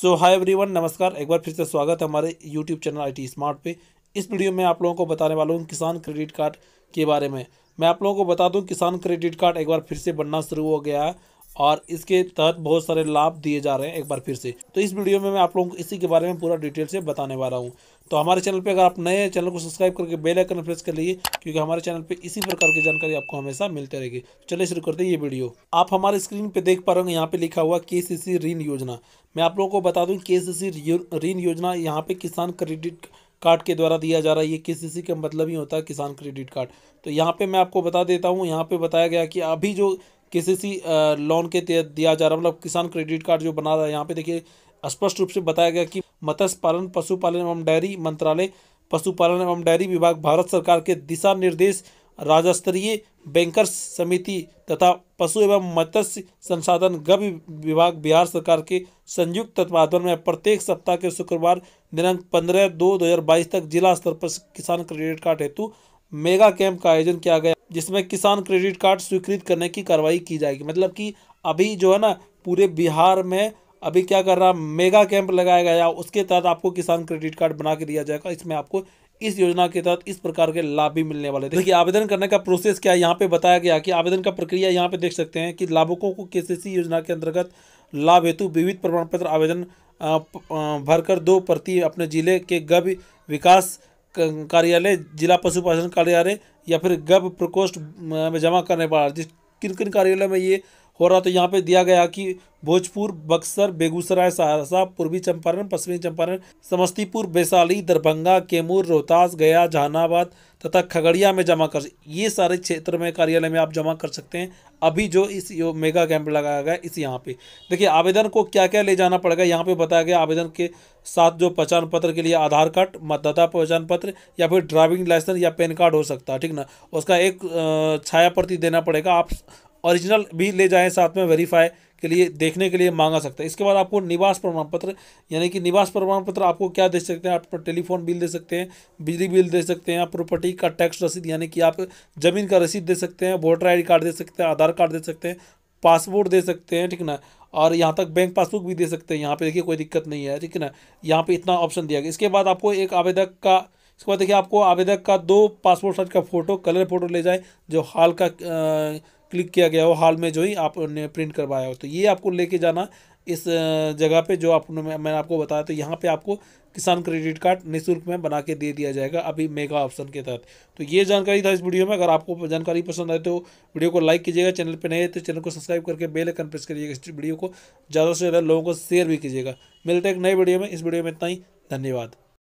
सो hi everyone नमस्कार एक बार फिर से स्वागत है हमारे यूट्यूब चैनल आईटी स्मार्ट पे इस वीडियो में आप लोगों को बताने वाला हूँ किसान क्रेडिट कार्ड के बारे में मैं आप लोगों को बता दूँ किसान क्रेडिट कार्ड एक बार फिर से बनना शुरू हो गया है और इसके तहत बहुत सारे लाभ दिए जा रहे हैं एक बार फिर से तो इस वीडियो में मैं आप लोगों को इसी के बारे में पूरा डिटेल से बताने वाला हूँ तो हमारे चैनल पे अगर आप नए हैं चैनल को सब्सक्राइब करके बेल आइकन प्रेस कर लीजिए क्योंकि हमारे चैनल पे इसी प्रकार की जानकारी आपको हमेशा मिलते रहेगी चलिए शुरू करते हैं ये वीडियो आप हमारे स्क्रीन पे देख पा रहे होंगे यहाँ पे लिखा हुआ के ऋण योजना मैं आप लोगों को बता दूँ के ऋण योजना यहाँ पे किसान क्रेडिट कार्ड के द्वारा दिया जा रहा है ये के का मतलब ही होता है किसान क्रेडिट कार्ड तो यहाँ पे मैं आपको बता देता हूँ यहाँ पे बताया गया कि अभी जो केसीसी लोन के तहत दिया जा रहा है मतलब किसान क्रेडिट कार्ड जो बना रहा है यहाँ पे देखिए स्पष्ट रूप से बताया गया कि मत्स्य पालन पशुपालन एवं डेयरी मंत्रालय पशुपालन एवं डेयरी विभाग भारत सरकार के दिशा निर्देश राज्य स्तरीय बैंकर्स समिति तथा पशु एवं मत्स्य संसाधन गव विभाग बिहार सरकार के संयुक्त तत्वाधान में प्रत्येक सप्ताह के शुक्रवार दिनांक पंद्रह दो दो हजार बाईस तक जिला स्तर पर किसान क्रेडिट कार्ड हेतु मेगा कैंप का आयोजन किया गया जिसमें किसान क्रेडिट कार्ड स्वीकृत करने की कार्रवाई की जाएगी मतलब कि अभी जो है ना पूरे बिहार में अभी क्या कर रहा मेगा कैंप लगाया गया उसके तहत आपको किसान क्रेडिट कार्ड बना के दिया जाएगा इसमें आपको इस योजना के तहत इस प्रकार के लाभ भी मिलने वाले देखिए आवेदन करने का प्रोसेस क्या है यहाँ पे बताया गया कि आवेदन का प्रक्रिया यहाँ पे देख सकते हैं कि लाभुकों को केसीसी योजना के अंतर्गत लाभ हेतु विविध प्रमाण पत्र आवेदन भरकर दो प्रति अपने जिले के गव्य विकास कार्यालय जिला पशुपालन कार्यालय या फिर गब प्रकोष्ठ में जमा करने पर जिस किन किन कार्यालय में ये हो रहा तो यहाँ पे दिया गया कि भोजपुर बक्सर बेगूसराय सहरसा पूर्वी चंपारण पश्चिमी चंपारण समस्तीपुर वैशाली दरभंगा कैमूर रोहतास गया जहानाबाद तथा खगड़िया में जमा कर ये सारे क्षेत्र में कार्यालय में आप जमा कर सकते हैं अभी जो इस यो मेगा कैंप लगाया गया इस यहाँ पे देखिए आवेदन को क्या क्या ले जाना पड़ेगा यहाँ पे बताया गया आवेदन के साथ जो पहचान पत्र के लिए आधार कार्ड मतदाता पहचान पत्र या फिर ड्राइविंग लाइसेंस या पैन कार्ड हो सकता है ठीक ना उसका एक छाया प्रति देना पड़ेगा आप ओरिजिनल भी ले जाएं साथ में वेरीफाई के लिए देखने के लिए मांगा सकते हैं इसके बाद आपको निवास प्रमाण पत्र यानी कि निवास प्रमाण पत्र आपको क्या दे सकते हैं आप टेलीफोन बिल दे सकते हैं बिजली बिल दे सकते हैं आप प्रॉपर्टी का टैक्स रसीद यानी कि आप ज़मीन का रसीद दे सकते हैं वोटर आई कार्ड दे सकते हैं आधार कार्ड दे सकते हैं पासपोर्ट दे सकते हैं ठीक ना और यहाँ तक बैंक पासबुक भी दे सकते हैं यहाँ पे देखिए कोई दिक्कत नहीं है ठीक है ना यहाँ पे इतना ऑप्शन दिया गया इसके बाद आपको एक आवेदक का इसके बाद देखिए आपको आवेदक का दो पासपोर्ट साइज का फ़ोटो कलर फ़ोटो ले जाए जो हाल का आ, क्लिक किया गया हो हाल में जो ही आपने प्रिंट करवाया हो तो ये आपको लेके जाना इस जगह पे जो आपने मैंने आपको बताया तो यहाँ पे आपको किसान क्रेडिट कार्ड निःशुल्क में बना के दे दिया जाएगा अभी मेगा ऑप्शन के तहत तो ये जानकारी था इस वीडियो में अगर आपको जानकारी पसंद आए तो वीडियो को लाइक कीजिएगा चैनल पे नए तो चैनल को सब्सक्राइब करके बेल आइकन प्रेस करिएगा इस वीडियो को ज़्यादा से ज़्यादा लोगों को शेयर भी कीजिएगा मिलते हैं एक नए वीडियो में इस वीडियो में इतना ही धन्यवाद